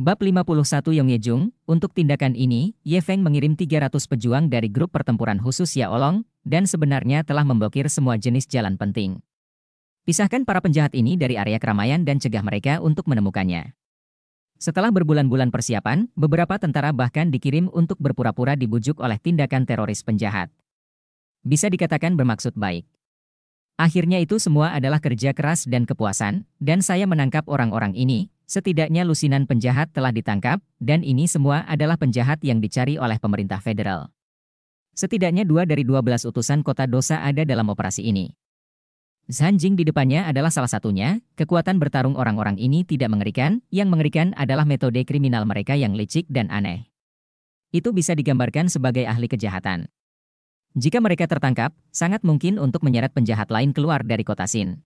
Bab 51 Yejung, untuk tindakan ini, Ye Feng mengirim 300 pejuang dari grup pertempuran khusus Yaolong, dan sebenarnya telah memblokir semua jenis jalan penting. Pisahkan para penjahat ini dari area keramaian dan cegah mereka untuk menemukannya. Setelah berbulan-bulan persiapan, beberapa tentara bahkan dikirim untuk berpura-pura dibujuk oleh tindakan teroris penjahat. Bisa dikatakan bermaksud baik. Akhirnya itu semua adalah kerja keras dan kepuasan, dan saya menangkap orang-orang ini, Setidaknya lusinan penjahat telah ditangkap, dan ini semua adalah penjahat yang dicari oleh pemerintah federal. Setidaknya dua dari dua belas utusan kota dosa ada dalam operasi ini. Zhanjing di depannya adalah salah satunya, kekuatan bertarung orang-orang ini tidak mengerikan, yang mengerikan adalah metode kriminal mereka yang licik dan aneh. Itu bisa digambarkan sebagai ahli kejahatan. Jika mereka tertangkap, sangat mungkin untuk menyeret penjahat lain keluar dari kota Sin.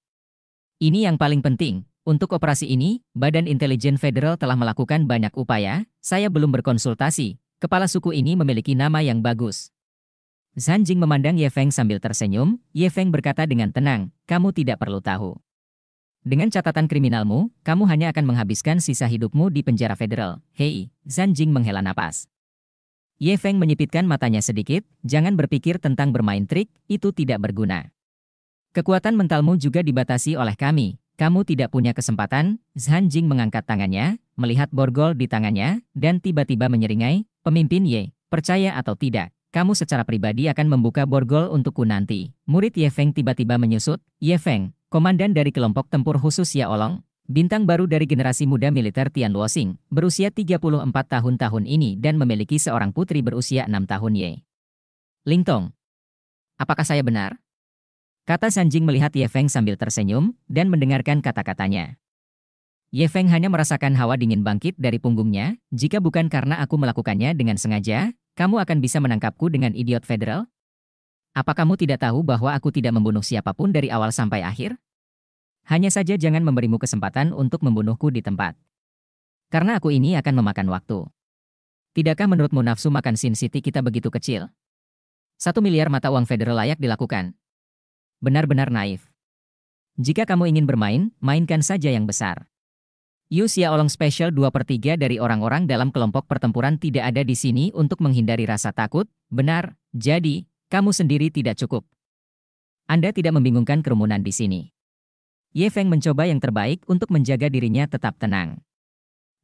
Ini yang paling penting, untuk operasi ini, Badan Intelijen Federal telah melakukan banyak upaya, saya belum berkonsultasi, kepala suku ini memiliki nama yang bagus. Zhan Jing memandang Ye Feng sambil tersenyum, Ye Feng berkata dengan tenang, kamu tidak perlu tahu. Dengan catatan kriminalmu, kamu hanya akan menghabiskan sisa hidupmu di penjara federal. Hei, Zhan Jing menghela napas. Ye Feng menyipitkan matanya sedikit, jangan berpikir tentang bermain trik, itu tidak berguna. Kekuatan mentalmu juga dibatasi oleh kami, kamu tidak punya kesempatan, Zhan Jing mengangkat tangannya, melihat borgol di tangannya, dan tiba-tiba menyeringai, pemimpin Ye, percaya atau tidak, kamu secara pribadi akan membuka borgol untukku nanti. Murid Ye Feng tiba-tiba menyusut, Ye Feng, komandan dari kelompok tempur khusus Ya Olong, bintang baru dari generasi muda militer Tian Luoxing, berusia 34 tahun tahun ini dan memiliki seorang putri berusia 6 tahun Ye. Lingtong. Apakah saya benar? Kata Sanjing melihat Ye Feng sambil tersenyum dan mendengarkan kata-katanya. Ye Feng hanya merasakan hawa dingin bangkit dari punggungnya, jika bukan karena aku melakukannya dengan sengaja, kamu akan bisa menangkapku dengan idiot federal? Apa kamu tidak tahu bahwa aku tidak membunuh siapapun dari awal sampai akhir? Hanya saja jangan memberimu kesempatan untuk membunuhku di tempat. Karena aku ini akan memakan waktu. Tidakkah menurutmu nafsu makan Sin City kita begitu kecil? Satu miliar mata uang federal layak dilakukan, benar-benar naif. Jika kamu ingin bermain, mainkan saja yang besar. Yu Xiaolong Special 2 per 3 dari orang-orang dalam kelompok pertempuran tidak ada di sini untuk menghindari rasa takut, benar, jadi, kamu sendiri tidak cukup. Anda tidak membingungkan kerumunan di sini. Ye Feng mencoba yang terbaik untuk menjaga dirinya tetap tenang.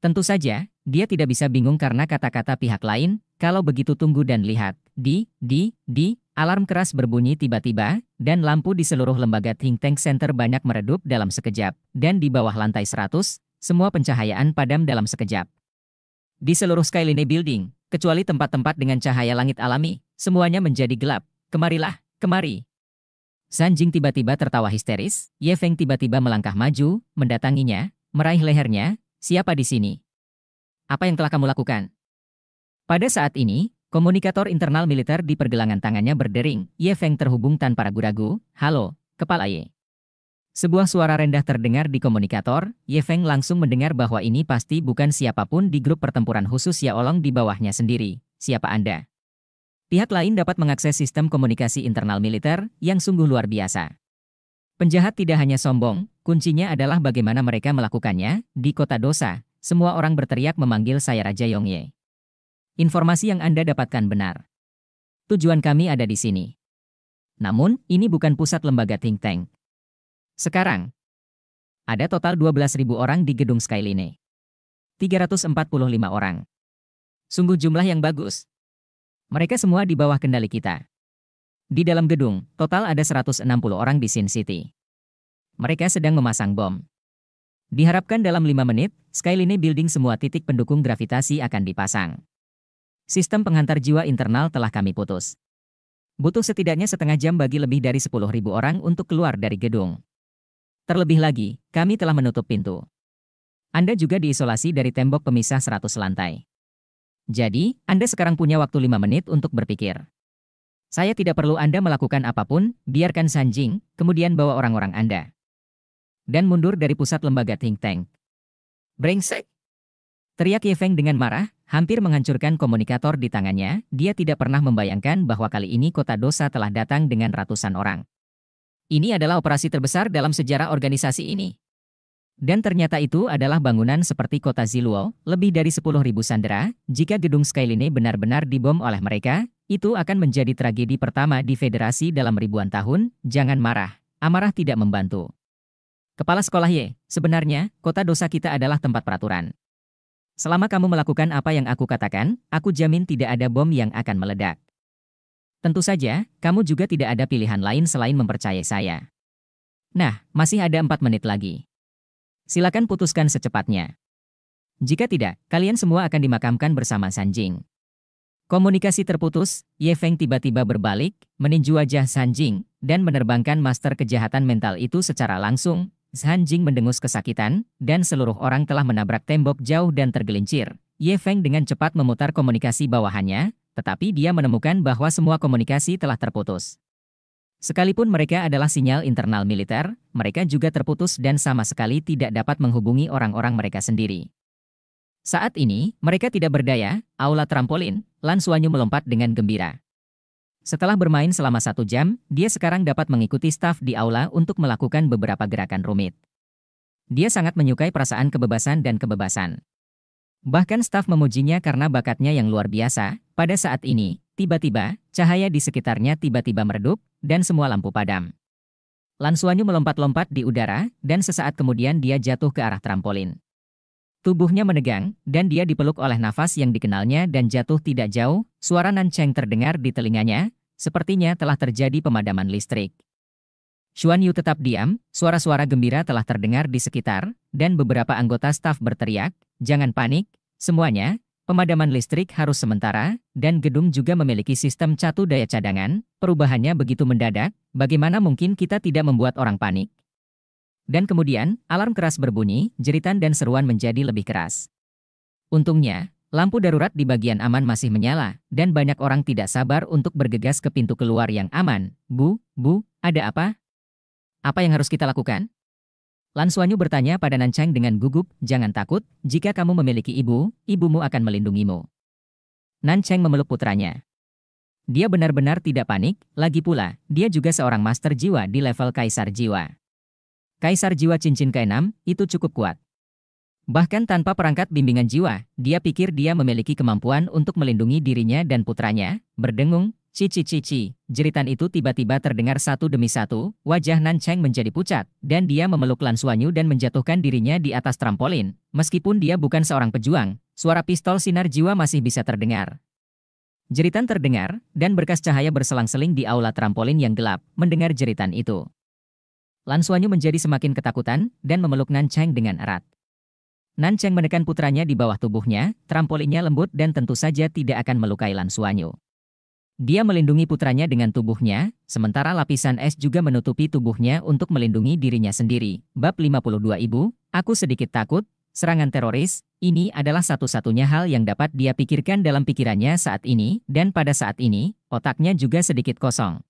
Tentu saja, dia tidak bisa bingung karena kata-kata pihak lain, kalau begitu tunggu dan lihat, di, di, di, Alarm keras berbunyi tiba-tiba, dan lampu di seluruh lembaga think tank center banyak meredup dalam sekejap, dan di bawah lantai 100, semua pencahayaan padam dalam sekejap. Di seluruh Skyline Building, kecuali tempat-tempat dengan cahaya langit alami, semuanya menjadi gelap. Kemarilah, kemari. Sanjing tiba-tiba tertawa histeris, Ye Feng tiba-tiba melangkah maju, mendatanginya, meraih lehernya, siapa di sini? Apa yang telah kamu lakukan? Pada saat ini, Komunikator internal militer di pergelangan tangannya berdering, Ye Feng terhubung tanpa ragu-ragu, halo, kepala Ye. Sebuah suara rendah terdengar di komunikator, Ye Feng langsung mendengar bahwa ini pasti bukan siapapun di grup pertempuran khusus Ya Olong di bawahnya sendiri, siapa Anda? Pihak lain dapat mengakses sistem komunikasi internal militer yang sungguh luar biasa. Penjahat tidak hanya sombong, kuncinya adalah bagaimana mereka melakukannya, di kota dosa, semua orang berteriak memanggil saya Raja Yongye. Informasi yang Anda dapatkan benar. Tujuan kami ada di sini. Namun, ini bukan pusat lembaga think tank. Sekarang, ada total 12.000 orang di gedung Skyline. 345 orang. Sungguh jumlah yang bagus. Mereka semua di bawah kendali kita. Di dalam gedung, total ada 160 orang di Sin City. Mereka sedang memasang bom. Diharapkan dalam 5 menit, Skyline Building semua titik pendukung gravitasi akan dipasang. Sistem pengantar jiwa internal telah kami putus. Butuh setidaknya setengah jam bagi lebih dari 10.000 orang untuk keluar dari gedung. Terlebih lagi, kami telah menutup pintu. Anda juga diisolasi dari tembok pemisah 100 lantai. Jadi, Anda sekarang punya waktu 5 menit untuk berpikir. Saya tidak perlu Anda melakukan apapun, biarkan Sanjing, kemudian bawa orang-orang Anda. Dan mundur dari pusat lembaga think tank. Brengsek! Teriak Ye Feng dengan marah, Hampir menghancurkan komunikator di tangannya, dia tidak pernah membayangkan bahwa kali ini kota dosa telah datang dengan ratusan orang. Ini adalah operasi terbesar dalam sejarah organisasi ini. Dan ternyata itu adalah bangunan seperti kota Ziluo, lebih dari 10.000 sandera, jika gedung Skyline benar-benar dibom oleh mereka, itu akan menjadi tragedi pertama di federasi dalam ribuan tahun, jangan marah, amarah tidak membantu. Kepala Sekolah Y, sebenarnya, kota dosa kita adalah tempat peraturan. Selama kamu melakukan apa yang aku katakan, aku jamin tidak ada bom yang akan meledak. Tentu saja, kamu juga tidak ada pilihan lain selain mempercayai saya. Nah, masih ada empat menit lagi. Silakan putuskan secepatnya. Jika tidak, kalian semua akan dimakamkan bersama Sanjing. Komunikasi terputus, Ye Feng tiba-tiba berbalik, meninju wajah Sanjing, dan menerbangkan master kejahatan mental itu secara langsung, Zhan Jing mendengus kesakitan, dan seluruh orang telah menabrak tembok jauh dan tergelincir. Ye Feng dengan cepat memutar komunikasi bawahannya, tetapi dia menemukan bahwa semua komunikasi telah terputus. Sekalipun mereka adalah sinyal internal militer, mereka juga terputus dan sama sekali tidak dapat menghubungi orang-orang mereka sendiri. Saat ini, mereka tidak berdaya, aula trampolin, Lan Suanyu melompat dengan gembira. Setelah bermain selama satu jam, dia sekarang dapat mengikuti staf di aula untuk melakukan beberapa gerakan rumit. Dia sangat menyukai perasaan kebebasan dan kebebasan. Bahkan staf memujinya karena bakatnya yang luar biasa. Pada saat ini, tiba-tiba, cahaya di sekitarnya tiba-tiba meredup, dan semua lampu padam. Lansuanyu melompat-lompat di udara, dan sesaat kemudian dia jatuh ke arah trampolin. Tubuhnya menegang, dan dia dipeluk oleh nafas yang dikenalnya dan jatuh tidak jauh, suara Nan Cheng terdengar di telinganya, Sepertinya telah terjadi pemadaman listrik. Xuan Yu tetap diam, suara-suara gembira telah terdengar di sekitar, dan beberapa anggota staf berteriak, jangan panik, semuanya, pemadaman listrik harus sementara, dan gedung juga memiliki sistem catu daya cadangan, perubahannya begitu mendadak, bagaimana mungkin kita tidak membuat orang panik? Dan kemudian, alarm keras berbunyi, jeritan dan seruan menjadi lebih keras. Untungnya, Lampu darurat di bagian aman masih menyala, dan banyak orang tidak sabar untuk bergegas ke pintu keluar yang aman. Bu, bu, ada apa? Apa yang harus kita lakukan? Lan Suanyu bertanya pada Nancang dengan gugup, jangan takut, jika kamu memiliki ibu, ibumu akan melindungimu. Nancang memeluk putranya. Dia benar-benar tidak panik, lagi pula, dia juga seorang master jiwa di level kaisar jiwa. Kaisar jiwa cincin ke-6, itu cukup kuat. Bahkan tanpa perangkat bimbingan jiwa, dia pikir dia memiliki kemampuan untuk melindungi dirinya dan putranya, berdengung, cici cici, jeritan itu tiba-tiba terdengar satu demi satu, wajah Nan Cheng menjadi pucat, dan dia memeluk Lan Suanyu dan menjatuhkan dirinya di atas trampolin. Meskipun dia bukan seorang pejuang, suara pistol sinar jiwa masih bisa terdengar. Jeritan terdengar, dan berkas cahaya berselang-seling di aula trampolin yang gelap, mendengar jeritan itu. Lan Suanyu menjadi semakin ketakutan, dan memeluk Nan Cheng dengan erat. Nan Cheng menekan putranya di bawah tubuhnya, trampolinnya lembut dan tentu saja tidak akan melukai Lan Suanyu. Dia melindungi putranya dengan tubuhnya, sementara lapisan es juga menutupi tubuhnya untuk melindungi dirinya sendiri. Bab 52 Ibu, aku sedikit takut, serangan teroris, ini adalah satu-satunya hal yang dapat dia pikirkan dalam pikirannya saat ini, dan pada saat ini, otaknya juga sedikit kosong.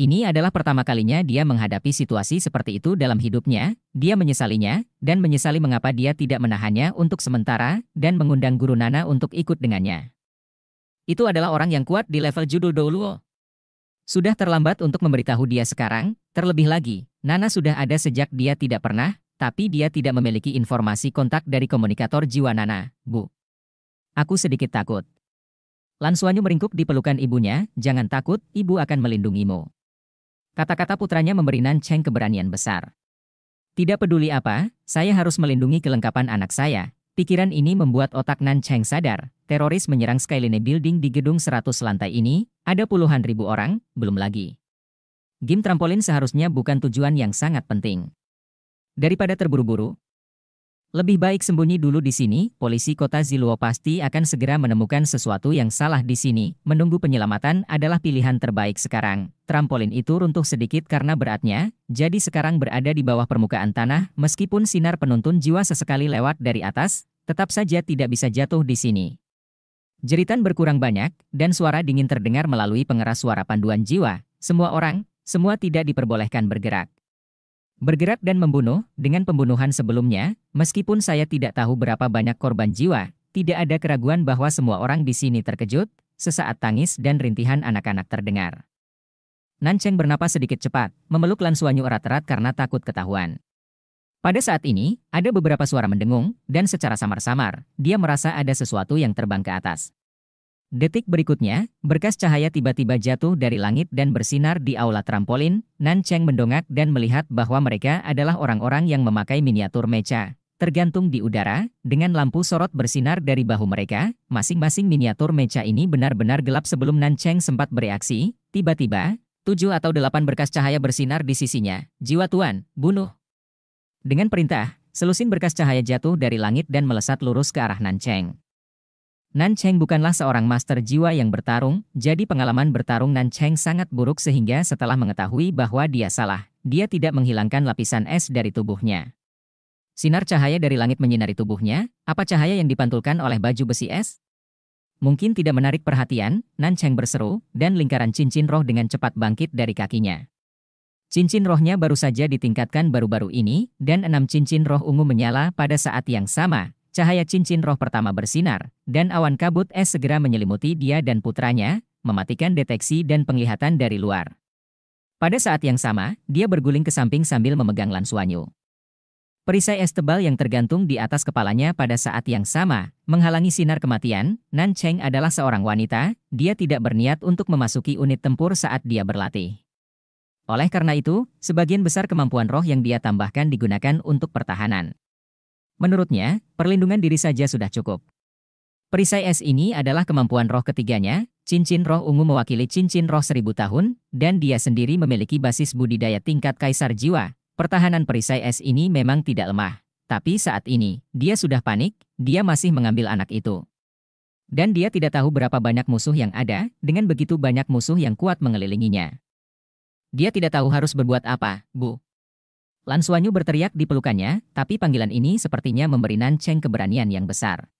Ini adalah pertama kalinya dia menghadapi situasi seperti itu dalam hidupnya, dia menyesalinya, dan menyesali mengapa dia tidak menahannya untuk sementara, dan mengundang guru Nana untuk ikut dengannya. Itu adalah orang yang kuat di level judul Douluo. Sudah terlambat untuk memberitahu dia sekarang, terlebih lagi, Nana sudah ada sejak dia tidak pernah, tapi dia tidak memiliki informasi kontak dari komunikator jiwa Nana, Bu. Aku sedikit takut. Lansuanyu meringkuk di pelukan ibunya, jangan takut, ibu akan melindungimu. Kata-kata putranya memberi Nan Cheng keberanian besar. Tidak peduli apa, saya harus melindungi kelengkapan anak saya. Pikiran ini membuat otak Nan Cheng sadar, teroris menyerang Skyline Building di gedung 100 lantai ini, ada puluhan ribu orang, belum lagi. Game trampolin seharusnya bukan tujuan yang sangat penting. Daripada terburu-buru, lebih baik sembunyi dulu di sini, polisi kota Ziluo pasti akan segera menemukan sesuatu yang salah di sini. Menunggu penyelamatan adalah pilihan terbaik sekarang. Trampolin itu runtuh sedikit karena beratnya, jadi sekarang berada di bawah permukaan tanah, meskipun sinar penuntun jiwa sesekali lewat dari atas, tetap saja tidak bisa jatuh di sini. Jeritan berkurang banyak, dan suara dingin terdengar melalui pengeras suara panduan jiwa. Semua orang, semua tidak diperbolehkan bergerak. Bergerak dan membunuh, dengan pembunuhan sebelumnya, meskipun saya tidak tahu berapa banyak korban jiwa, tidak ada keraguan bahwa semua orang di sini terkejut, sesaat tangis dan rintihan anak-anak terdengar. Nanceng bernapas sedikit cepat, memeluk Lan Suanyu erat-erat karena takut ketahuan. Pada saat ini, ada beberapa suara mendengung, dan secara samar-samar, dia merasa ada sesuatu yang terbang ke atas. Detik berikutnya, berkas cahaya tiba-tiba jatuh dari langit dan bersinar di aula trampolin. Nan Cheng mendongak dan melihat bahwa mereka adalah orang-orang yang memakai miniatur mecha. Tergantung di udara, dengan lampu sorot bersinar dari bahu mereka, masing-masing miniatur mecha ini benar-benar gelap sebelum Nan Cheng sempat bereaksi. Tiba-tiba, tujuh atau delapan berkas cahaya bersinar di sisinya. Jiwa Tuan, bunuh. Dengan perintah, selusin berkas cahaya jatuh dari langit dan melesat lurus ke arah Nan Cheng. Nan Cheng bukanlah seorang master jiwa yang bertarung, jadi pengalaman bertarung Nan Cheng sangat buruk sehingga setelah mengetahui bahwa dia salah, dia tidak menghilangkan lapisan es dari tubuhnya. Sinar cahaya dari langit menyinari tubuhnya, apa cahaya yang dipantulkan oleh baju besi es? Mungkin tidak menarik perhatian, Nan Cheng berseru, dan lingkaran cincin roh dengan cepat bangkit dari kakinya. Cincin rohnya baru saja ditingkatkan baru-baru ini, dan enam cincin roh ungu menyala pada saat yang sama, Cahaya cincin roh pertama bersinar, dan awan kabut es segera menyelimuti dia dan putranya, mematikan deteksi dan penglihatan dari luar. Pada saat yang sama, dia berguling ke samping sambil memegang Lansuanyu. Perisai es tebal yang tergantung di atas kepalanya pada saat yang sama, menghalangi sinar kematian, Nan Cheng adalah seorang wanita, dia tidak berniat untuk memasuki unit tempur saat dia berlatih. Oleh karena itu, sebagian besar kemampuan roh yang dia tambahkan digunakan untuk pertahanan. Menurutnya, perlindungan diri saja sudah cukup. Perisai es ini adalah kemampuan roh ketiganya, cincin roh ungu mewakili cincin roh seribu tahun, dan dia sendiri memiliki basis budidaya tingkat kaisar jiwa. Pertahanan perisai es ini memang tidak lemah, tapi saat ini, dia sudah panik, dia masih mengambil anak itu. Dan dia tidak tahu berapa banyak musuh yang ada, dengan begitu banyak musuh yang kuat mengelilinginya. Dia tidak tahu harus berbuat apa, Bu. Lan Suanyu berteriak di pelukannya, tapi panggilan ini sepertinya memberi Nan Cheng keberanian yang besar.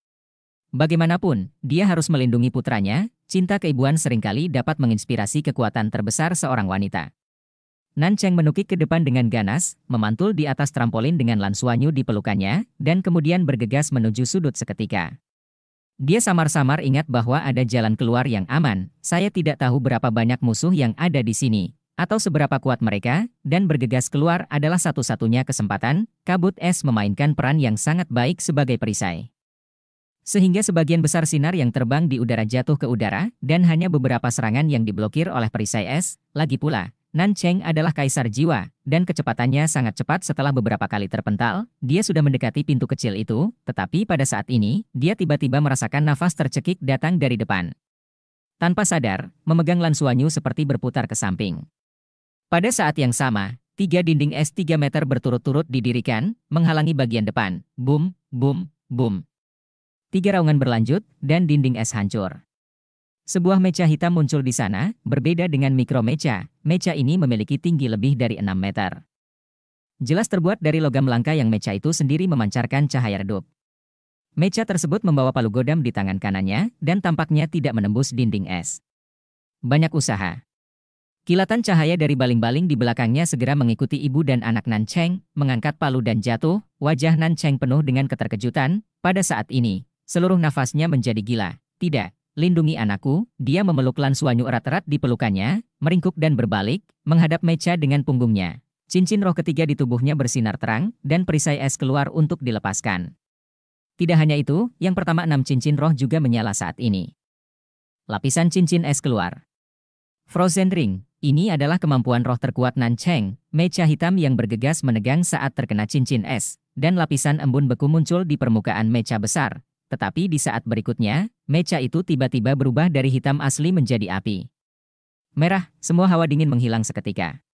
Bagaimanapun, dia harus melindungi putranya, cinta keibuan seringkali dapat menginspirasi kekuatan terbesar seorang wanita. Nan Cheng menukik ke depan dengan ganas, memantul di atas trampolin dengan Lan Suanyu di pelukannya, dan kemudian bergegas menuju sudut seketika. Dia samar-samar ingat bahwa ada jalan keluar yang aman, saya tidak tahu berapa banyak musuh yang ada di sini, atau seberapa kuat mereka, dan bergegas keluar adalah satu-satunya kesempatan, kabut es memainkan peran yang sangat baik sebagai perisai. Sehingga sebagian besar sinar yang terbang di udara jatuh ke udara, dan hanya beberapa serangan yang diblokir oleh perisai es, lagi pula, Nan Cheng adalah kaisar jiwa, dan kecepatannya sangat cepat setelah beberapa kali terpental, dia sudah mendekati pintu kecil itu, tetapi pada saat ini, dia tiba-tiba merasakan nafas tercekik datang dari depan. Tanpa sadar, memegang Lan Suanyu seperti berputar ke samping. Pada saat yang sama, tiga dinding es 3 meter berturut-turut didirikan, menghalangi bagian depan. Boom, boom, boom. Tiga raungan berlanjut, dan dinding es hancur. Sebuah meja hitam muncul di sana, berbeda dengan mikro meja. Meja ini memiliki tinggi lebih dari 6 meter. Jelas terbuat dari logam langka yang meja itu sendiri memancarkan cahaya redup. Meja tersebut membawa palu godam di tangan kanannya, dan tampaknya tidak menembus dinding es. Banyak usaha. Kilatan cahaya dari baling-baling di belakangnya segera mengikuti ibu dan anak Nan Cheng, mengangkat palu dan jatuh, wajah Nan Cheng penuh dengan keterkejutan, pada saat ini, seluruh nafasnya menjadi gila. Tidak, lindungi anakku, dia memeluk Lan Suanyu erat-erat di pelukannya, meringkuk dan berbalik, menghadap meja dengan punggungnya. Cincin roh ketiga di tubuhnya bersinar terang, dan perisai es keluar untuk dilepaskan. Tidak hanya itu, yang pertama enam cincin roh juga menyala saat ini. Lapisan cincin es keluar. Frozen Ring, ini adalah kemampuan roh terkuat Nan Cheng, meja hitam yang bergegas menegang saat terkena cincin es, dan lapisan embun beku muncul di permukaan meja besar. Tetapi di saat berikutnya, meja itu tiba-tiba berubah dari hitam asli menjadi api. Merah, semua hawa dingin menghilang seketika.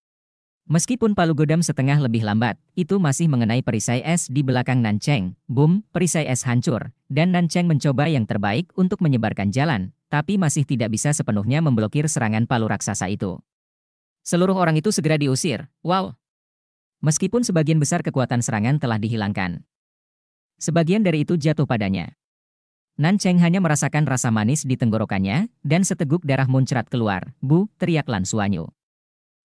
Meskipun palu godam setengah lebih lambat, itu masih mengenai perisai es di belakang Nan Cheng. Boom, perisai es hancur, dan Nan Cheng mencoba yang terbaik untuk menyebarkan jalan, tapi masih tidak bisa sepenuhnya memblokir serangan palu raksasa itu. Seluruh orang itu segera diusir. Wow. Meskipun sebagian besar kekuatan serangan telah dihilangkan. Sebagian dari itu jatuh padanya. Nan Cheng hanya merasakan rasa manis di tenggorokannya, dan seteguk darah muncrat keluar. Bu, teriak Lan Suanyu.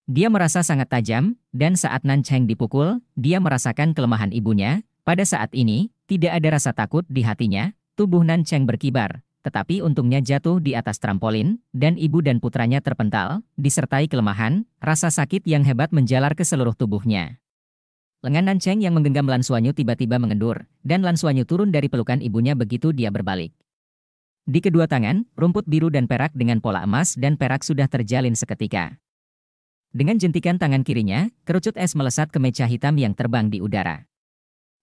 Dia merasa sangat tajam, dan saat Nan Cheng dipukul, dia merasakan kelemahan ibunya. Pada saat ini, tidak ada rasa takut di hatinya, tubuh Nan Cheng berkibar, tetapi untungnya jatuh di atas trampolin, dan ibu dan putranya terpental, disertai kelemahan, rasa sakit yang hebat menjalar ke seluruh tubuhnya. Lengan Nanceng yang menggenggam Lansuanyu tiba-tiba mengendur, dan Lansuanyu turun dari pelukan ibunya begitu dia berbalik. Di kedua tangan, rumput biru dan perak dengan pola emas dan perak sudah terjalin seketika. Dengan jentikan tangan kirinya, kerucut es melesat ke meja hitam yang terbang di udara.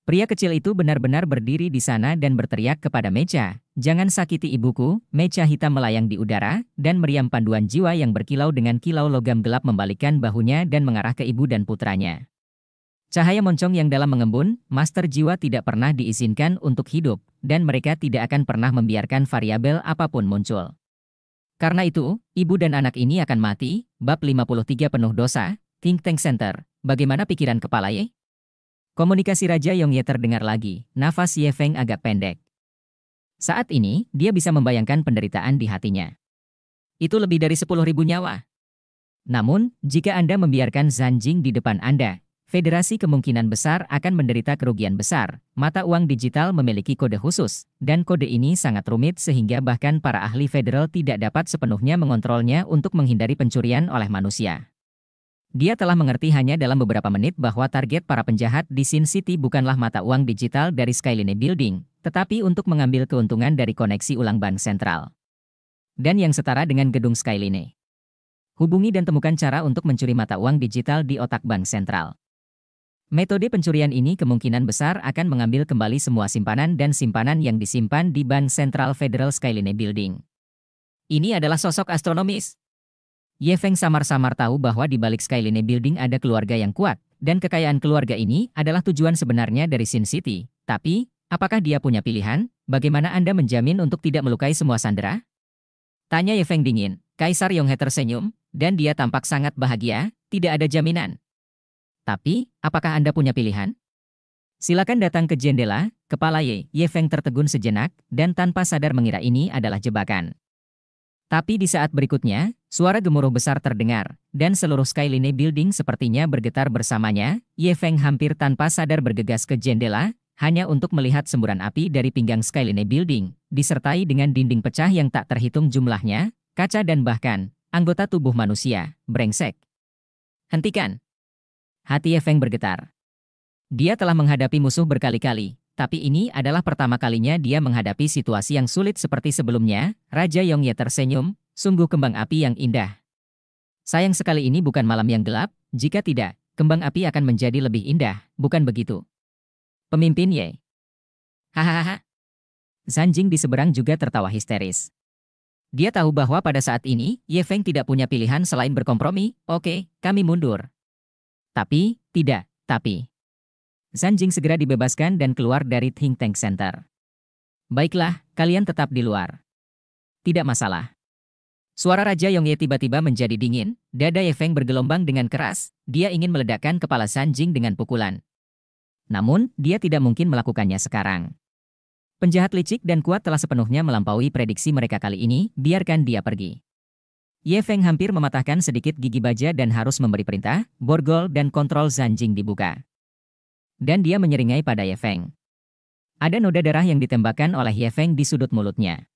Pria kecil itu benar-benar berdiri di sana dan berteriak kepada Mecha, Jangan sakiti ibuku, Mecha hitam melayang di udara, dan meriam panduan jiwa yang berkilau dengan kilau logam gelap membalikkan bahunya dan mengarah ke ibu dan putranya. Cahaya moncong yang dalam mengembun, master jiwa tidak pernah diizinkan untuk hidup, dan mereka tidak akan pernah membiarkan variabel apapun muncul. Karena itu, ibu dan anak ini akan mati, bab 53 penuh dosa, Think Tank Center, bagaimana pikiran kepala ye? Komunikasi Raja Yongye terdengar lagi, nafas Ye Feng agak pendek. Saat ini, dia bisa membayangkan penderitaan di hatinya. Itu lebih dari ribu nyawa. Namun, jika Anda membiarkan Zanjing di depan Anda, federasi kemungkinan besar akan menderita kerugian besar. Mata uang digital memiliki kode khusus, dan kode ini sangat rumit sehingga bahkan para ahli federal tidak dapat sepenuhnya mengontrolnya untuk menghindari pencurian oleh manusia. Dia telah mengerti hanya dalam beberapa menit bahwa target para penjahat di Sin City bukanlah mata uang digital dari Skyline Building, tetapi untuk mengambil keuntungan dari koneksi ulang bank sentral. Dan yang setara dengan gedung Skyline. Hubungi dan temukan cara untuk mencuri mata uang digital di otak bank sentral. Metode pencurian ini kemungkinan besar akan mengambil kembali semua simpanan dan simpanan yang disimpan di Bank Sentral Federal Skyline Building. Ini adalah sosok astronomis. Ye Feng samar-samar tahu bahwa di balik Skyline Building ada keluarga yang kuat, dan kekayaan keluarga ini adalah tujuan sebenarnya dari Sin City. Tapi, apakah dia punya pilihan? Bagaimana Anda menjamin untuk tidak melukai semua sandera? Tanya Ye Feng dingin. Kaisar Yonghe tersenyum, dan dia tampak sangat bahagia, tidak ada jaminan. Tapi, apakah Anda punya pilihan? Silakan datang ke jendela, kepala Ye, Ye Feng tertegun sejenak, dan tanpa sadar mengira ini adalah jebakan. Tapi di saat berikutnya, Suara gemuruh besar terdengar, dan seluruh Skyline Building sepertinya bergetar bersamanya. Ye Feng hampir tanpa sadar bergegas ke jendela, hanya untuk melihat semburan api dari pinggang Skyline Building, disertai dengan dinding pecah yang tak terhitung jumlahnya, kaca dan bahkan anggota tubuh manusia, brengsek. Hentikan. Hati Ye Feng bergetar. Dia telah menghadapi musuh berkali-kali, tapi ini adalah pertama kalinya dia menghadapi situasi yang sulit seperti sebelumnya. Raja Yongye tersenyum, Sungguh kembang api yang indah. Sayang sekali ini bukan malam yang gelap, jika tidak, kembang api akan menjadi lebih indah, bukan begitu? Pemimpin Ye. Hahaha. Zanjing di seberang juga tertawa histeris. Dia tahu bahwa pada saat ini, Ye Feng tidak punya pilihan selain berkompromi, oke, kami mundur. Tapi, tidak, tapi. Zanjing segera dibebaskan dan keluar dari Think Tank Center. Baiklah, kalian tetap di luar. Tidak masalah. Suara Raja Yongye tiba-tiba menjadi dingin, dada Ye Feng bergelombang dengan keras, dia ingin meledakkan kepala Sanjing dengan pukulan. Namun, dia tidak mungkin melakukannya sekarang. Penjahat licik dan kuat telah sepenuhnya melampaui prediksi mereka kali ini, biarkan dia pergi. Ye Feng hampir mematahkan sedikit gigi baja dan harus memberi perintah, borgol dan kontrol Zanjing dibuka. Dan dia menyeringai pada Ye Feng. Ada noda darah yang ditembakkan oleh Ye Feng di sudut mulutnya.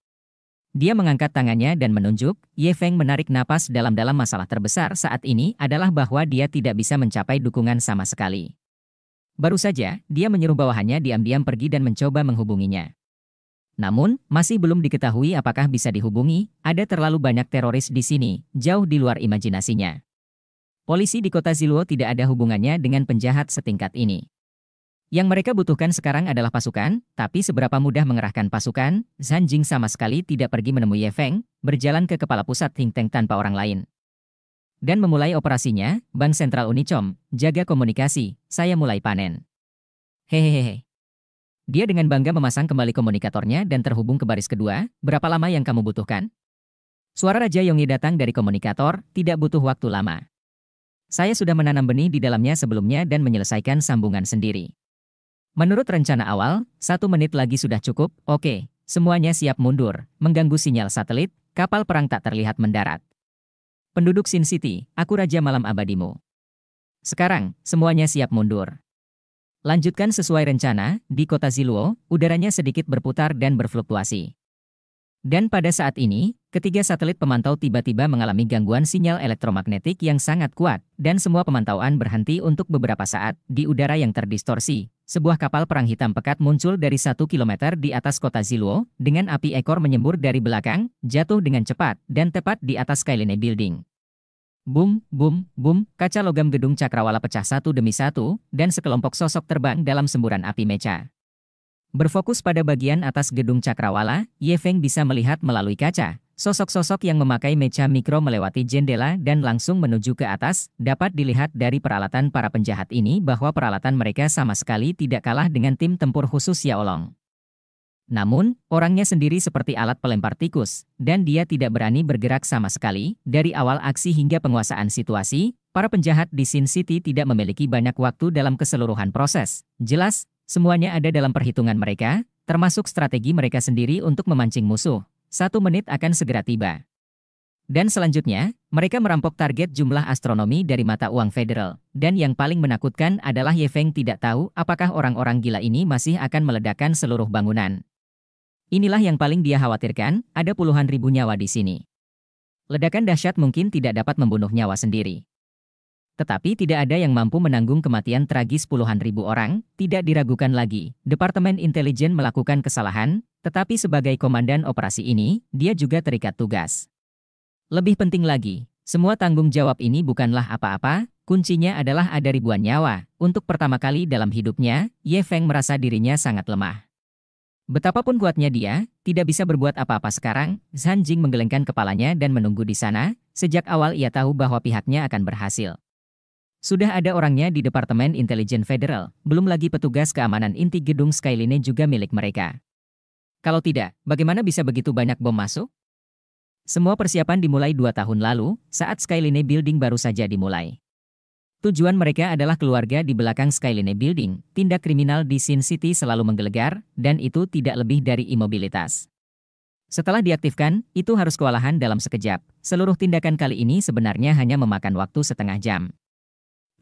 Dia mengangkat tangannya dan menunjuk, Ye Feng menarik napas dalam-dalam masalah terbesar saat ini adalah bahwa dia tidak bisa mencapai dukungan sama sekali. Baru saja, dia menyuruh bawahannya diam-diam pergi dan mencoba menghubunginya. Namun, masih belum diketahui apakah bisa dihubungi, ada terlalu banyak teroris di sini, jauh di luar imajinasinya. Polisi di kota Ziluo tidak ada hubungannya dengan penjahat setingkat ini. Yang mereka butuhkan sekarang adalah pasukan, tapi seberapa mudah mengerahkan pasukan, Zhan Jing sama sekali tidak pergi menemui Ye Feng, berjalan ke kepala pusat Ting Teng tanpa orang lain. Dan memulai operasinya, Bank Sentral Unicom, jaga komunikasi, saya mulai panen. Hehehe. Dia dengan bangga memasang kembali komunikatornya dan terhubung ke baris kedua, berapa lama yang kamu butuhkan? Suara Raja Yongyi datang dari komunikator, tidak butuh waktu lama. Saya sudah menanam benih di dalamnya sebelumnya dan menyelesaikan sambungan sendiri. Menurut rencana awal, satu menit lagi sudah cukup, oke. Semuanya siap mundur, mengganggu sinyal satelit, kapal perang tak terlihat mendarat. Penduduk Sin City, aku Raja Malam Abadimu. Sekarang, semuanya siap mundur. Lanjutkan sesuai rencana, di kota Ziluo, udaranya sedikit berputar dan berfluktuasi. Dan pada saat ini, ketiga satelit pemantau tiba-tiba mengalami gangguan sinyal elektromagnetik yang sangat kuat, dan semua pemantauan berhenti untuk beberapa saat di udara yang terdistorsi, sebuah kapal perang hitam pekat muncul dari satu kilometer di atas kota Ziluo, dengan api ekor menyembur dari belakang, jatuh dengan cepat, dan tepat di atas Skyline Building. Boom, boom, boom, kaca logam gedung cakrawala pecah satu demi satu, dan sekelompok sosok terbang dalam semburan api meca. Berfokus pada bagian atas gedung cakrawala, Ye Feng bisa melihat melalui kaca, Sosok-sosok yang memakai meja mikro melewati jendela dan langsung menuju ke atas, dapat dilihat dari peralatan para penjahat ini bahwa peralatan mereka sama sekali tidak kalah dengan tim tempur khusus Yaolong. Namun, orangnya sendiri seperti alat pelempar tikus, dan dia tidak berani bergerak sama sekali. Dari awal aksi hingga penguasaan situasi, para penjahat di Sin City tidak memiliki banyak waktu dalam keseluruhan proses. Jelas, semuanya ada dalam perhitungan mereka, termasuk strategi mereka sendiri untuk memancing musuh. Satu menit akan segera tiba. Dan selanjutnya, mereka merampok target jumlah astronomi dari mata uang federal. Dan yang paling menakutkan adalah Ye Feng tidak tahu apakah orang-orang gila ini masih akan meledakkan seluruh bangunan. Inilah yang paling dia khawatirkan, ada puluhan ribu nyawa di sini. Ledakan dahsyat mungkin tidak dapat membunuh nyawa sendiri. Tetapi tidak ada yang mampu menanggung kematian tragis puluhan ribu orang, tidak diragukan lagi. Departemen Intelijen melakukan kesalahan, tetapi sebagai komandan operasi ini, dia juga terikat tugas. Lebih penting lagi, semua tanggung jawab ini bukanlah apa-apa, kuncinya adalah ada ribuan nyawa. Untuk pertama kali dalam hidupnya, Ye Feng merasa dirinya sangat lemah. Betapapun kuatnya dia, tidak bisa berbuat apa-apa sekarang. Zhan Jing menggelengkan kepalanya dan menunggu di sana. Sejak awal ia tahu bahwa pihaknya akan berhasil. Sudah ada orangnya di Departemen Intelijen Federal, belum lagi petugas keamanan inti gedung Skyline juga milik mereka. Kalau tidak, bagaimana bisa begitu banyak bom masuk? Semua persiapan dimulai dua tahun lalu, saat Skyline Building baru saja dimulai. Tujuan mereka adalah keluarga di belakang Skyline Building, tindak kriminal di Sin City selalu menggelegar, dan itu tidak lebih dari imobilitas. Setelah diaktifkan, itu harus kewalahan dalam sekejap. Seluruh tindakan kali ini sebenarnya hanya memakan waktu setengah jam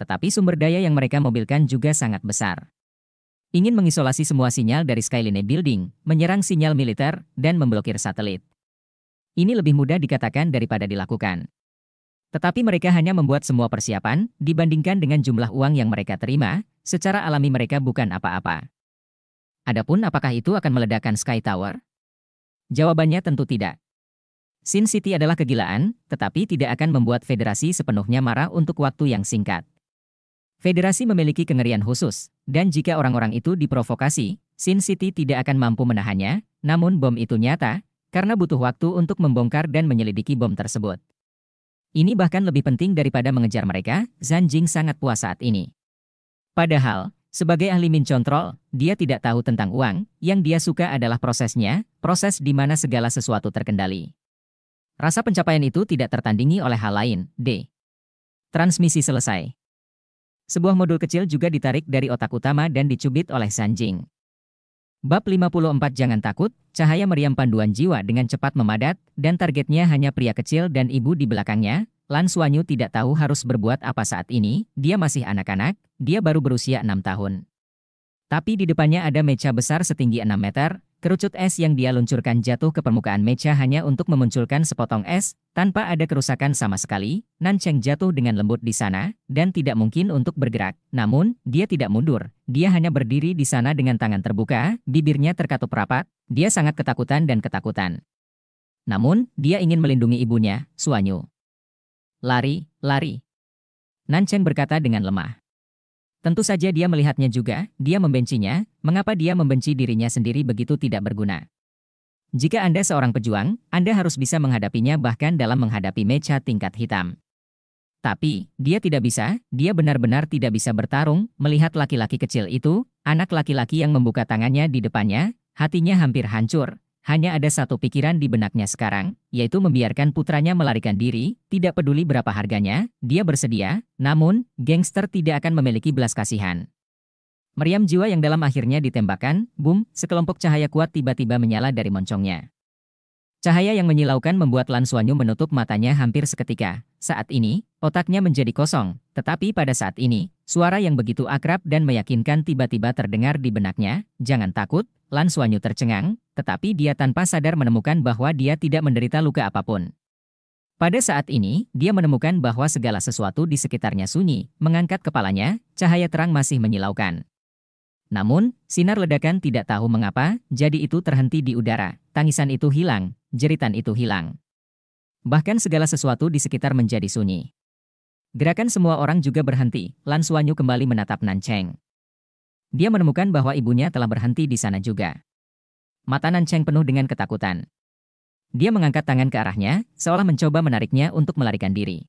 tetapi sumber daya yang mereka mobilkan juga sangat besar. Ingin mengisolasi semua sinyal dari Skyline Building, menyerang sinyal militer, dan memblokir satelit. Ini lebih mudah dikatakan daripada dilakukan. Tetapi mereka hanya membuat semua persiapan, dibandingkan dengan jumlah uang yang mereka terima, secara alami mereka bukan apa-apa. Adapun apakah itu akan meledakkan Sky Tower? Jawabannya tentu tidak. Sin City adalah kegilaan, tetapi tidak akan membuat federasi sepenuhnya marah untuk waktu yang singkat. Federasi memiliki kengerian khusus, dan jika orang-orang itu diprovokasi, Sin City tidak akan mampu menahannya, namun bom itu nyata, karena butuh waktu untuk membongkar dan menyelidiki bom tersebut. Ini bahkan lebih penting daripada mengejar mereka, Zan Jing sangat puas saat ini. Padahal, sebagai ahli min control, dia tidak tahu tentang uang, yang dia suka adalah prosesnya, proses di mana segala sesuatu terkendali. Rasa pencapaian itu tidak tertandingi oleh hal lain, D. Transmisi selesai sebuah modul kecil juga ditarik dari otak utama dan dicubit oleh sanjing. Bab 54 Jangan takut, cahaya meriam panduan jiwa dengan cepat memadat, dan targetnya hanya pria kecil dan ibu di belakangnya. Lan Suanyu tidak tahu harus berbuat apa saat ini, dia masih anak-anak, dia baru berusia enam tahun. Tapi di depannya ada meja besar setinggi 6 meter, Kerucut es yang dia luncurkan jatuh ke permukaan meja hanya untuk memunculkan sepotong es, tanpa ada kerusakan sama sekali. Nan Cheng jatuh dengan lembut di sana, dan tidak mungkin untuk bergerak. Namun, dia tidak mundur. Dia hanya berdiri di sana dengan tangan terbuka, bibirnya terkatup rapat. Dia sangat ketakutan dan ketakutan. Namun, dia ingin melindungi ibunya, Suanyu. Lari, lari. Nan Cheng berkata dengan lemah. Tentu saja dia melihatnya juga, dia membencinya, mengapa dia membenci dirinya sendiri begitu tidak berguna. Jika Anda seorang pejuang, Anda harus bisa menghadapinya bahkan dalam menghadapi mecha tingkat hitam. Tapi, dia tidak bisa, dia benar-benar tidak bisa bertarung, melihat laki-laki kecil itu, anak laki-laki yang membuka tangannya di depannya, hatinya hampir hancur, hanya ada satu pikiran di benaknya sekarang, yaitu membiarkan putranya melarikan diri, tidak peduli berapa harganya, dia bersedia, namun, gangster tidak akan memiliki belas kasihan. Meriam jiwa yang dalam akhirnya ditembakkan, boom, sekelompok cahaya kuat tiba-tiba menyala dari moncongnya. Cahaya yang menyilaukan membuat Lan Suanyu menutup matanya hampir seketika. Saat ini, otaknya menjadi kosong, tetapi pada saat ini, suara yang begitu akrab dan meyakinkan tiba-tiba terdengar di benaknya, jangan takut, Lan Suanyu tercengang, tetapi dia tanpa sadar menemukan bahwa dia tidak menderita luka apapun. Pada saat ini, dia menemukan bahwa segala sesuatu di sekitarnya sunyi, mengangkat kepalanya, cahaya terang masih menyilaukan. Namun, sinar ledakan tidak tahu mengapa, jadi itu terhenti di udara, tangisan itu hilang, jeritan itu hilang. Bahkan segala sesuatu di sekitar menjadi sunyi. Gerakan semua orang juga berhenti, Lan Suanyu kembali menatap Nan Cheng. Dia menemukan bahwa ibunya telah berhenti di sana juga. Mata Nan Cheng penuh dengan ketakutan. Dia mengangkat tangan ke arahnya, seolah mencoba menariknya untuk melarikan diri.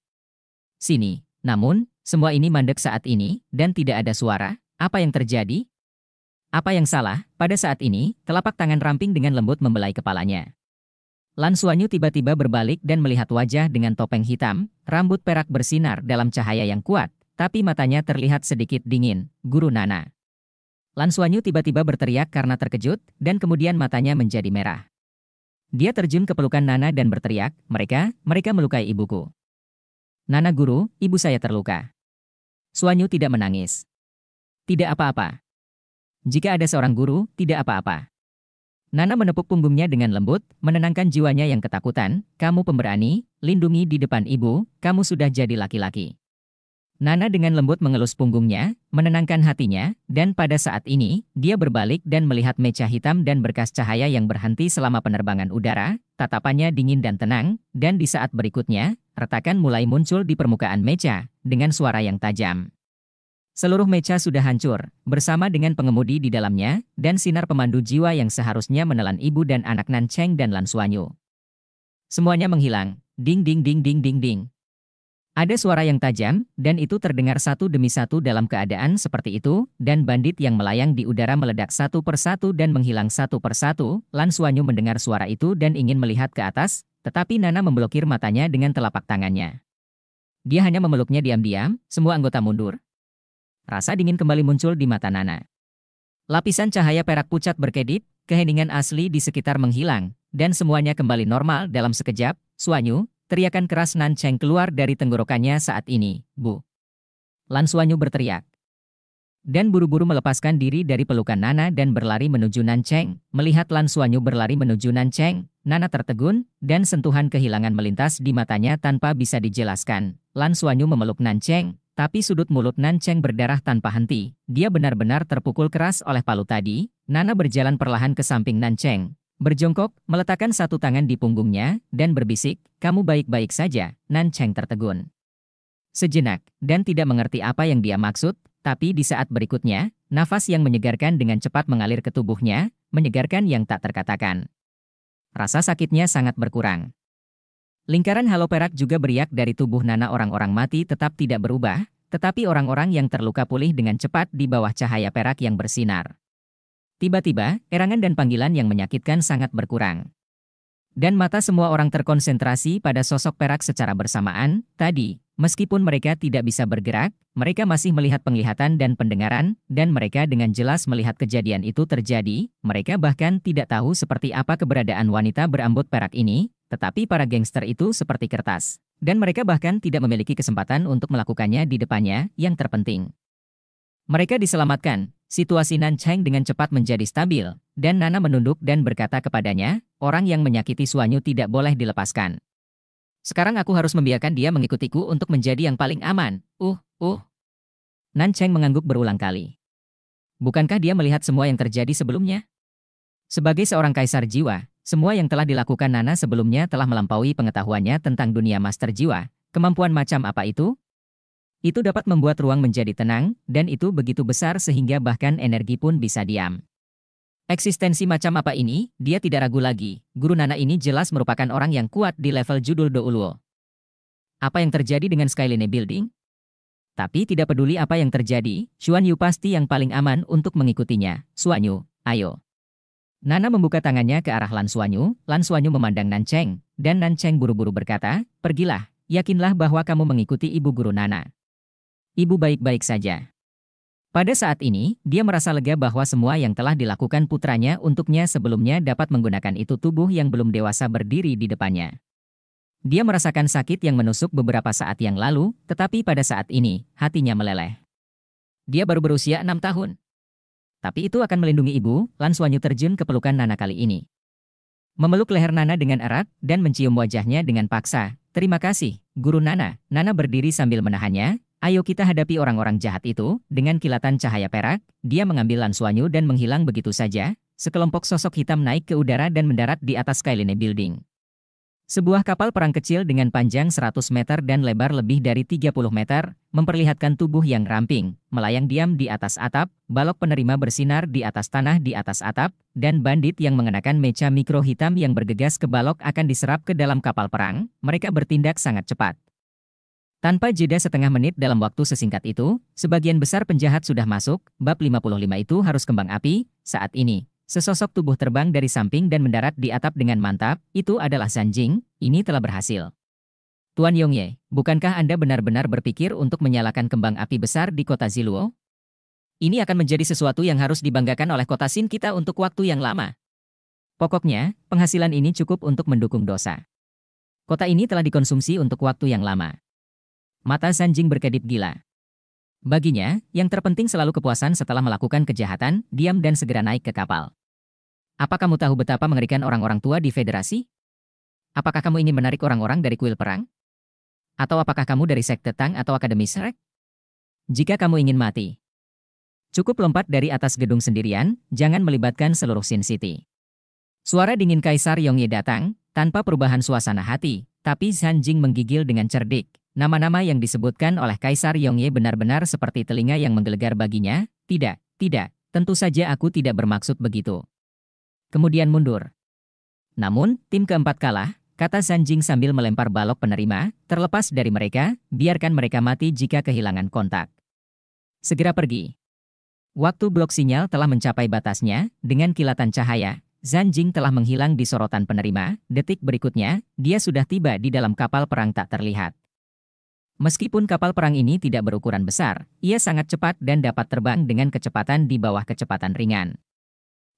Sini. Namun, semua ini mandek saat ini, dan tidak ada suara. Apa yang terjadi? Apa yang salah? Pada saat ini, telapak tangan ramping dengan lembut membelai kepalanya. Lan Suanyu tiba-tiba berbalik dan melihat wajah dengan topeng hitam, rambut perak bersinar dalam cahaya yang kuat, tapi matanya terlihat sedikit dingin, Guru Nana. Lan Suanyu tiba-tiba berteriak karena terkejut, dan kemudian matanya menjadi merah. Dia terjun ke pelukan Nana dan berteriak, mereka, mereka melukai ibuku. Nana guru, ibu saya terluka. Suanyu tidak menangis. Tidak apa-apa. Jika ada seorang guru, tidak apa-apa. Nana menepuk punggungnya dengan lembut, menenangkan jiwanya yang ketakutan, kamu pemberani, lindungi di depan ibu, kamu sudah jadi laki-laki. Nana dengan lembut mengelus punggungnya, menenangkan hatinya, dan pada saat ini, dia berbalik dan melihat meja hitam dan berkas cahaya yang berhenti selama penerbangan udara, tatapannya dingin dan tenang, dan di saat berikutnya, retakan mulai muncul di permukaan meja, dengan suara yang tajam. Seluruh meja sudah hancur, bersama dengan pengemudi di dalamnya, dan sinar pemandu jiwa yang seharusnya menelan ibu dan anak Nan Cheng dan Lan Suanyu. Semuanya menghilang, ding ding ding ding ding ding. Ada suara yang tajam, dan itu terdengar satu demi satu dalam keadaan seperti itu, dan bandit yang melayang di udara meledak satu persatu dan menghilang satu persatu. Lan Suanyu mendengar suara itu dan ingin melihat ke atas, tetapi Nana memblokir matanya dengan telapak tangannya. Dia hanya memeluknya diam-diam, semua anggota mundur. Rasa dingin kembali muncul di mata Nana. Lapisan cahaya perak pucat berkedip, keheningan asli di sekitar menghilang, dan semuanya kembali normal dalam sekejap, Suanyu, Teriakan keras Nan Cheng keluar dari tenggorokannya saat ini, Bu. Lan Suanyu berteriak. Dan buru-buru melepaskan diri dari pelukan Nana dan berlari menuju Nan Cheng. Melihat Lan Suanyu berlari menuju Nan Cheng, Nana tertegun, dan sentuhan kehilangan melintas di matanya tanpa bisa dijelaskan. Lan Suanyu memeluk Nan Cheng, tapi sudut mulut Nan Cheng berdarah tanpa henti. Dia benar-benar terpukul keras oleh palu tadi. Nana berjalan perlahan ke samping Nan Cheng, Berjongkok, meletakkan satu tangan di punggungnya, dan berbisik, kamu baik-baik saja, Nan Cheng tertegun. Sejenak, dan tidak mengerti apa yang dia maksud, tapi di saat berikutnya, nafas yang menyegarkan dengan cepat mengalir ke tubuhnya, menyegarkan yang tak terkatakan. Rasa sakitnya sangat berkurang. Lingkaran halo perak juga beriak dari tubuh Nana orang-orang mati tetap tidak berubah, tetapi orang-orang yang terluka pulih dengan cepat di bawah cahaya perak yang bersinar. Tiba-tiba, erangan dan panggilan yang menyakitkan sangat berkurang. Dan mata semua orang terkonsentrasi pada sosok perak secara bersamaan, tadi, meskipun mereka tidak bisa bergerak, mereka masih melihat penglihatan dan pendengaran, dan mereka dengan jelas melihat kejadian itu terjadi, mereka bahkan tidak tahu seperti apa keberadaan wanita berambut perak ini, tetapi para gangster itu seperti kertas. Dan mereka bahkan tidak memiliki kesempatan untuk melakukannya di depannya, yang terpenting. Mereka diselamatkan, situasi Nan Cheng dengan cepat menjadi stabil, dan Nana menunduk dan berkata kepadanya, orang yang menyakiti Suanyu tidak boleh dilepaskan. Sekarang aku harus membiarkan dia mengikutiku untuk menjadi yang paling aman. Uh, uh. Nan Cheng mengangguk berulang kali. Bukankah dia melihat semua yang terjadi sebelumnya? Sebagai seorang kaisar jiwa, semua yang telah dilakukan Nana sebelumnya telah melampaui pengetahuannya tentang dunia master jiwa, kemampuan macam apa itu, itu dapat membuat ruang menjadi tenang, dan itu begitu besar sehingga bahkan energi pun bisa diam. Eksistensi macam apa ini, dia tidak ragu lagi. Guru Nana ini jelas merupakan orang yang kuat di level judul Douluo. Apa yang terjadi dengan Skyline Building? Tapi tidak peduli apa yang terjadi, Xuan Yu pasti yang paling aman untuk mengikutinya. Xuan Yu, ayo. Nana membuka tangannya ke arah Lan Xuan Yu. Lan Xuan Yu memandang Nan Cheng, dan Nan Cheng buru-buru berkata, pergilah, yakinlah bahwa kamu mengikuti ibu guru Nana ibu baik-baik saja. Pada saat ini, dia merasa lega bahwa semua yang telah dilakukan putranya untuknya sebelumnya dapat menggunakan itu tubuh yang belum dewasa berdiri di depannya. Dia merasakan sakit yang menusuk beberapa saat yang lalu, tetapi pada saat ini, hatinya meleleh. Dia baru berusia enam tahun. Tapi itu akan melindungi ibu, Lan terjun ke pelukan Nana kali ini. Memeluk leher Nana dengan erat dan mencium wajahnya dengan paksa. Terima kasih, Guru Nana. Nana berdiri sambil menahannya, Ayo kita hadapi orang-orang jahat itu, dengan kilatan cahaya perak, dia mengambil lansuanyu dan menghilang begitu saja, sekelompok sosok hitam naik ke udara dan mendarat di atas Skyline Building. Sebuah kapal perang kecil dengan panjang 100 meter dan lebar lebih dari 30 meter, memperlihatkan tubuh yang ramping, melayang diam di atas atap, balok penerima bersinar di atas tanah di atas atap, dan bandit yang mengenakan meja mikro hitam yang bergegas ke balok akan diserap ke dalam kapal perang, mereka bertindak sangat cepat. Tanpa jeda setengah menit dalam waktu sesingkat itu, sebagian besar penjahat sudah masuk, bab 55 itu harus kembang api, saat ini. Sesosok tubuh terbang dari samping dan mendarat di atap dengan mantap, itu adalah Sanjing, ini telah berhasil. Tuan Yongye, bukankah Anda benar-benar berpikir untuk menyalakan kembang api besar di kota Ziluo? Ini akan menjadi sesuatu yang harus dibanggakan oleh kota Sin kita untuk waktu yang lama. Pokoknya, penghasilan ini cukup untuk mendukung dosa. Kota ini telah dikonsumsi untuk waktu yang lama. Mata Sanjing berkedip gila. Baginya, yang terpenting selalu kepuasan setelah melakukan kejahatan, diam dan segera naik ke kapal. Apa kamu tahu betapa mengerikan orang-orang tua di federasi? Apakah kamu ingin menarik orang-orang dari kuil perang? Atau apakah kamu dari sekte Tang atau Akademi Shrek? Jika kamu ingin mati, cukup lompat dari atas gedung sendirian, jangan melibatkan seluruh Sin City. Suara dingin Kaisar Yongye datang, tanpa perubahan suasana hati, tapi Zhan Jing menggigil dengan cerdik. Nama-nama yang disebutkan oleh Kaisar Yongye benar-benar seperti telinga yang menggelegar baginya? Tidak, tidak, tentu saja aku tidak bermaksud begitu. Kemudian mundur. Namun, tim keempat kalah, kata Sanjing sambil melempar balok penerima, terlepas dari mereka, biarkan mereka mati jika kehilangan kontak. Segera pergi. Waktu blok sinyal telah mencapai batasnya, dengan kilatan cahaya, Zanjing telah menghilang di sorotan penerima, detik berikutnya, dia sudah tiba di dalam kapal perang tak terlihat. Meskipun kapal perang ini tidak berukuran besar, ia sangat cepat dan dapat terbang dengan kecepatan di bawah kecepatan ringan.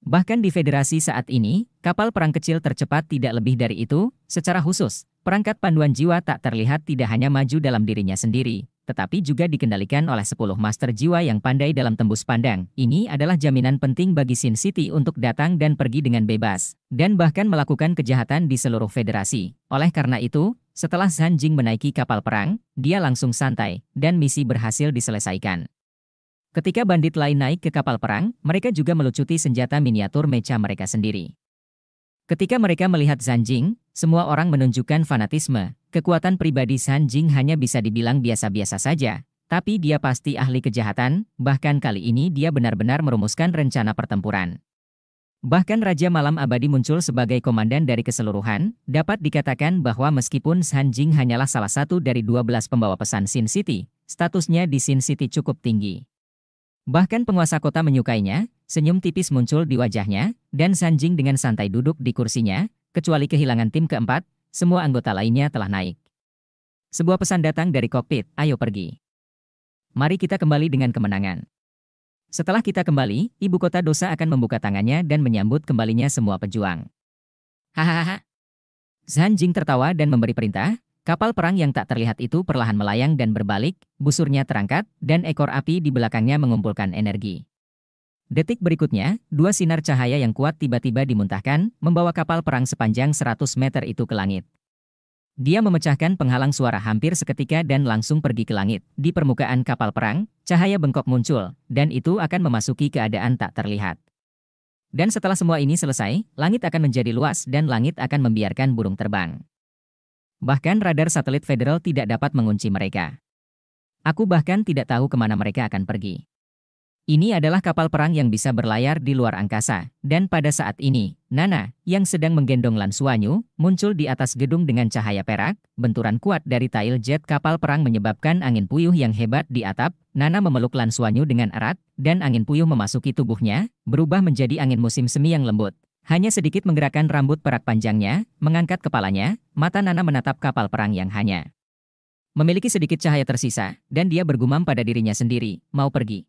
Bahkan di federasi saat ini, kapal perang kecil tercepat tidak lebih dari itu, secara khusus, perangkat panduan jiwa tak terlihat tidak hanya maju dalam dirinya sendiri, tetapi juga dikendalikan oleh 10 master jiwa yang pandai dalam tembus pandang. Ini adalah jaminan penting bagi Sin City untuk datang dan pergi dengan bebas, dan bahkan melakukan kejahatan di seluruh federasi. Oleh karena itu, setelah Zhan Jing menaiki kapal perang, dia langsung santai, dan misi berhasil diselesaikan. Ketika bandit lain naik ke kapal perang, mereka juga melucuti senjata miniatur mecha mereka sendiri. Ketika mereka melihat Zanjing, semua orang menunjukkan fanatisme. Kekuatan pribadi Zanjing hanya bisa dibilang biasa-biasa saja, tapi dia pasti ahli kejahatan, bahkan kali ini dia benar-benar merumuskan rencana pertempuran. Bahkan Raja Malam Abadi muncul sebagai komandan dari keseluruhan, dapat dikatakan bahwa meskipun San hanyalah salah satu dari 12 pembawa pesan Sin City, statusnya di Sin City cukup tinggi. Bahkan penguasa kota menyukainya, Senyum tipis muncul di wajahnya, dan Sanjing dengan santai duduk di kursinya, kecuali kehilangan tim keempat, semua anggota lainnya telah naik. Sebuah pesan datang dari kokpit, ayo pergi. Mari kita kembali dengan kemenangan. Setelah kita kembali, ibu kota dosa akan membuka tangannya dan menyambut kembalinya semua pejuang. Hahaha. Zhan tertawa dan memberi perintah, kapal perang yang tak terlihat itu perlahan melayang dan berbalik, busurnya terangkat, dan ekor api di belakangnya mengumpulkan energi. Detik berikutnya, dua sinar cahaya yang kuat tiba-tiba dimuntahkan, membawa kapal perang sepanjang 100 meter itu ke langit. Dia memecahkan penghalang suara hampir seketika dan langsung pergi ke langit. Di permukaan kapal perang, cahaya bengkok muncul, dan itu akan memasuki keadaan tak terlihat. Dan setelah semua ini selesai, langit akan menjadi luas dan langit akan membiarkan burung terbang. Bahkan radar satelit federal tidak dapat mengunci mereka. Aku bahkan tidak tahu kemana mereka akan pergi. Ini adalah kapal perang yang bisa berlayar di luar angkasa, dan pada saat ini, Nana, yang sedang menggendong Lansuanyu, muncul di atas gedung dengan cahaya perak, benturan kuat dari tail jet kapal perang menyebabkan angin puyuh yang hebat di atap, Nana memeluk Lansuanyu dengan erat, dan angin puyuh memasuki tubuhnya, berubah menjadi angin musim semi yang lembut. Hanya sedikit menggerakkan rambut perak panjangnya, mengangkat kepalanya, mata Nana menatap kapal perang yang hanya memiliki sedikit cahaya tersisa, dan dia bergumam pada dirinya sendiri, mau pergi.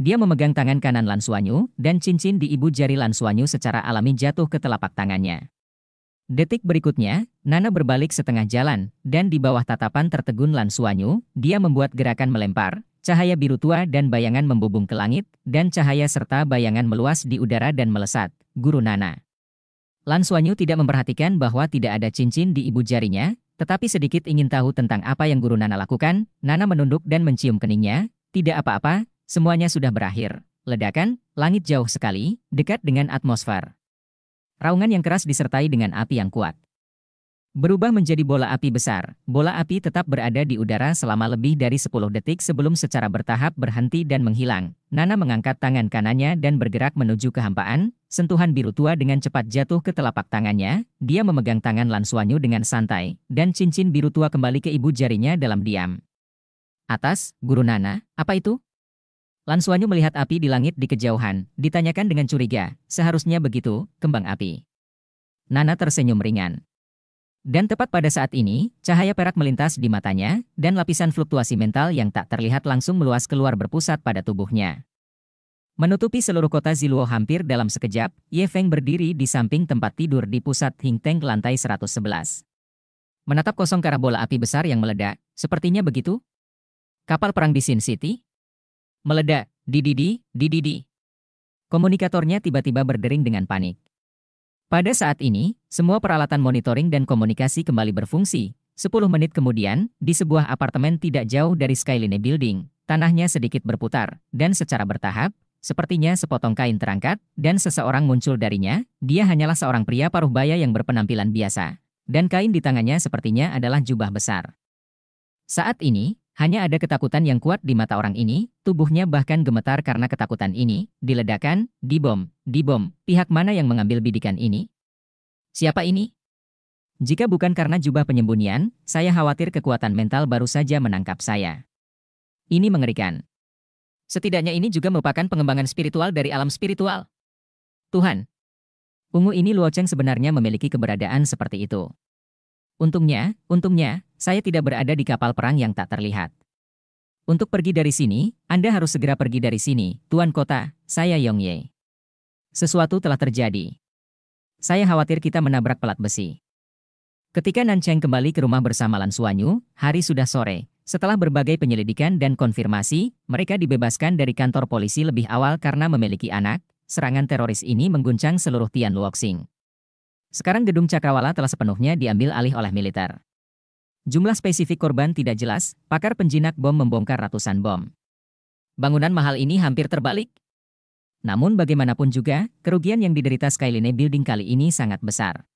Dia memegang tangan kanan Lansuanyu, dan cincin di ibu jari Lansuanyu secara alami jatuh ke telapak tangannya. Detik berikutnya, Nana berbalik setengah jalan, dan di bawah tatapan tertegun Lansuanyu, dia membuat gerakan melempar, cahaya biru tua dan bayangan membubung ke langit, dan cahaya serta bayangan meluas di udara dan melesat, guru Nana. Lansuanyu tidak memperhatikan bahwa tidak ada cincin di ibu jarinya, tetapi sedikit ingin tahu tentang apa yang guru Nana lakukan, Nana menunduk dan mencium keningnya, tidak apa-apa, Semuanya sudah berakhir. Ledakan, langit jauh sekali, dekat dengan atmosfer. Raungan yang keras disertai dengan api yang kuat. Berubah menjadi bola api besar, bola api tetap berada di udara selama lebih dari 10 detik sebelum secara bertahap berhenti dan menghilang. Nana mengangkat tangan kanannya dan bergerak menuju kehampaan, sentuhan biru tua dengan cepat jatuh ke telapak tangannya, dia memegang tangan Lansuanyu dengan santai, dan cincin biru tua kembali ke ibu jarinya dalam diam. Atas, guru Nana, apa itu? Lan Suanyu melihat api di langit di kejauhan, ditanyakan dengan curiga, seharusnya begitu, kembang api. Nana tersenyum ringan. Dan tepat pada saat ini, cahaya perak melintas di matanya, dan lapisan fluktuasi mental yang tak terlihat langsung meluas keluar berpusat pada tubuhnya. Menutupi seluruh kota Ziluo hampir dalam sekejap, Ye Feng berdiri di samping tempat tidur di pusat Hingteng lantai 111. Menatap kosong ke api besar yang meledak, sepertinya begitu? Kapal perang di Sin City? Meledak, dididi, dididi. Komunikatornya tiba-tiba berdering dengan panik. Pada saat ini, semua peralatan monitoring dan komunikasi kembali berfungsi. 10 menit kemudian, di sebuah apartemen tidak jauh dari Skyline Building, tanahnya sedikit berputar, dan secara bertahap, sepertinya sepotong kain terangkat, dan seseorang muncul darinya, dia hanyalah seorang pria paruh baya yang berpenampilan biasa. Dan kain di tangannya sepertinya adalah jubah besar. Saat ini, hanya ada ketakutan yang kuat di mata orang ini, tubuhnya bahkan gemetar karena ketakutan ini, diledakan, dibom, dibom, pihak mana yang mengambil bidikan ini? Siapa ini? Jika bukan karena jubah penyembunyian, saya khawatir kekuatan mental baru saja menangkap saya. Ini mengerikan. Setidaknya ini juga merupakan pengembangan spiritual dari alam spiritual. Tuhan. Ungu ini Luo Cheng sebenarnya memiliki keberadaan seperti itu. Untungnya, untungnya, saya tidak berada di kapal perang yang tak terlihat. Untuk pergi dari sini, Anda harus segera pergi dari sini, Tuan Kota, saya Yongye. Sesuatu telah terjadi. Saya khawatir kita menabrak pelat besi. Ketika Nan Cheng kembali ke rumah bersama Lan Suanyu, hari sudah sore. Setelah berbagai penyelidikan dan konfirmasi, mereka dibebaskan dari kantor polisi lebih awal karena memiliki anak. Serangan teroris ini mengguncang seluruh Tian Luoxing. Sekarang gedung Cakrawala telah sepenuhnya diambil alih oleh militer. Jumlah spesifik korban tidak jelas, pakar penjinak bom membongkar ratusan bom. Bangunan mahal ini hampir terbalik. Namun bagaimanapun juga, kerugian yang diderita Skyline Building kali ini sangat besar.